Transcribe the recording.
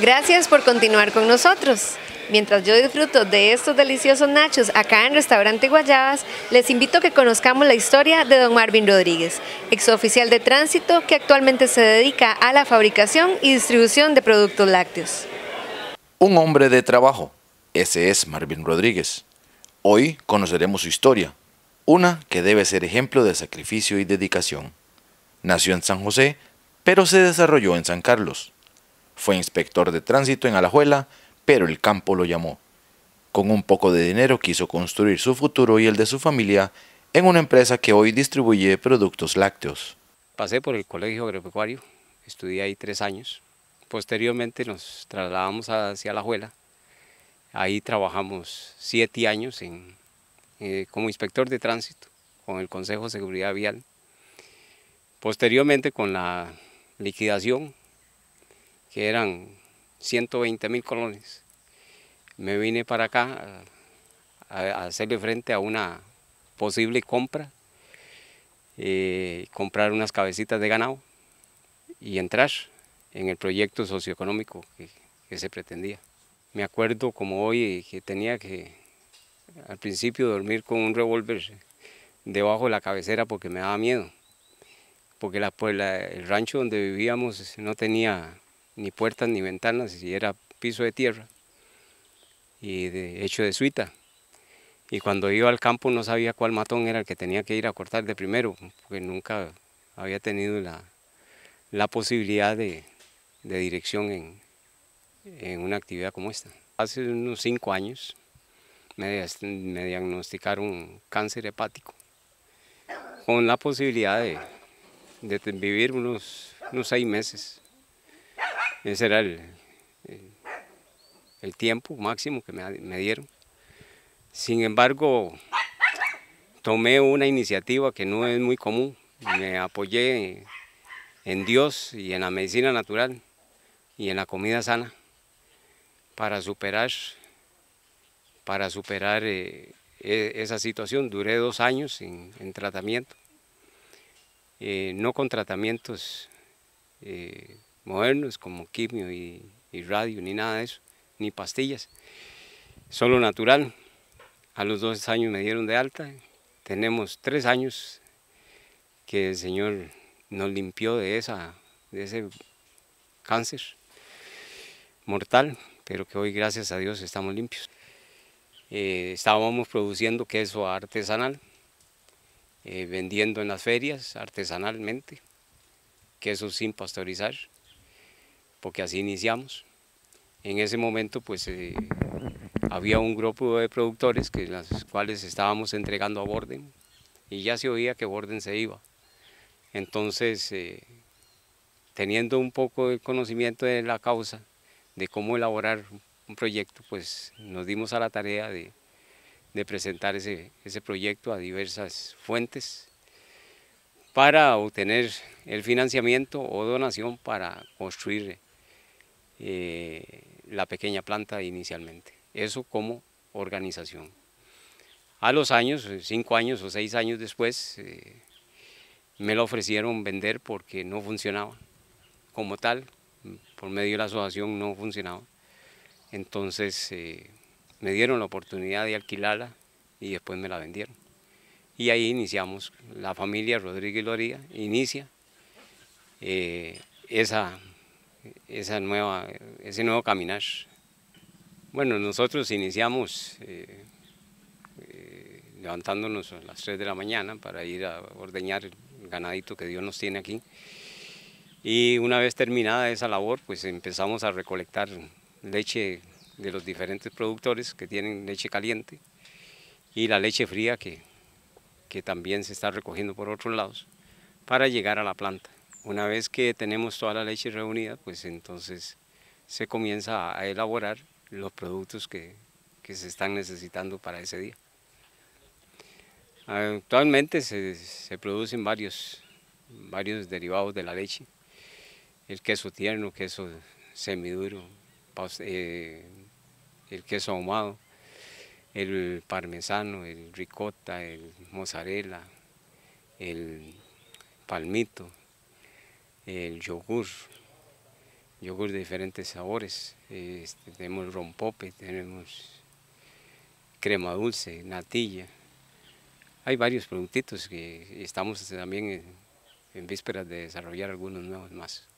Gracias por continuar con nosotros. Mientras yo disfruto de estos deliciosos nachos acá en Restaurante Guayabas, les invito a que conozcamos la historia de don Marvin Rodríguez, exoficial de tránsito que actualmente se dedica a la fabricación y distribución de productos lácteos. Un hombre de trabajo, ese es Marvin Rodríguez. Hoy conoceremos su historia, una que debe ser ejemplo de sacrificio y dedicación. Nació en San José, pero se desarrolló en San Carlos. Fue inspector de tránsito en Alajuela, pero el campo lo llamó. Con un poco de dinero quiso construir su futuro y el de su familia en una empresa que hoy distribuye productos lácteos. Pasé por el Colegio Agropecuario, estudié ahí tres años. Posteriormente nos trasladamos hacia Alajuela. Ahí trabajamos siete años eh, como inspector de tránsito con el Consejo de Seguridad Vial. Posteriormente con la liquidación que eran 120 mil colones. Me vine para acá a, hacerle frente a una posible compra, eh, comprar unas cabecitas de ganado y entrar en el proyecto socioeconómico que, se pretendía. Me acuerdo como hoy que tenía que al principio dormir con un revólver debajo de la cabecera porque me daba miedo, porque la, pues, el rancho donde vivíamos no tenía ni puertas ni ventanas, y era piso de tierra y de, hecho de suita. Y cuando iba al campo no sabía cuál matón era el que tenía que ir a cortar de primero, porque nunca había tenido la, posibilidad de, dirección en, una actividad como esta. Hace unos cinco años me, me diagnosticaron cáncer hepático, con la posibilidad de, de vivir unos, unos seis meses. Ese era el, tiempo máximo que me, dieron. Sin embargo, tomé una iniciativa que no es muy común. Me apoyé en Dios y en la medicina natural y en la comida sana para superar, para superar eh, e, esa situación. Duré dos años en, tratamiento, eh, no con tratamientos eh, modernos como quimio y, radio, ni nada de eso, ni pastillas, solo natural. A los dos años me dieron de alta, tenemos tres años que el Señor nos limpió de, esa, de ese cáncer mortal, pero que hoy gracias a Dios estamos limpios. Eh, estábamos produciendo queso artesanal, eh, vendiendo en las ferias artesanalmente, queso sin pasteurizar porque así iniciamos. En ese momento pues eh, había un grupo de productores que las cuales estábamos entregando a Borden y ya se oía que Borden se iba. Entonces, eh, teniendo un poco de conocimiento de la causa, de cómo elaborar un proyecto, pues nos dimos a la tarea de, presentar ese, ese proyecto a diversas fuentes para obtener el financiamiento o donación para construir eh, la pequeña planta inicialmente. Eso como organización. A los años, eh, cinco años o seis años después, eh, me lo ofrecieron vender porque no funcionaba como tal, por medio de la asociación no funcionaba. Entonces me dieron la oportunidad de alquilarla y después me la vendieron. Y ahí iniciamos, la familia Rodríguez Loría inicia esa esa nueva, ese nuevo caminar. Bueno, nosotros iniciamos eh, eh, levantándonos a las 3 de la mañana para ir a ordeñar el ganadito que Dios nos tiene aquí. Y una vez terminada esa labor, pues empezamos a recolectar leche de los diferentes productores que tienen leche caliente y la leche fría que, que también se está recogiendo por otros lados para llegar a la planta. Una vez que tenemos toda la leche reunida, pues entonces se comienza a elaborar los productos que, se están necesitando para ese día. Actualmente se, producen varios, varios derivados de la leche, el queso tierno, queso semiduro, eh, el queso ahumado, el parmesano, el ricota, el mozzarella, el palmito, el yogur, yogur de diferentes sabores, eh, este, tenemos rompope, tenemos crema dulce, natilla. Hay varios productitos que estamos también en, en vísperas de desarrollar algunos nuevos más.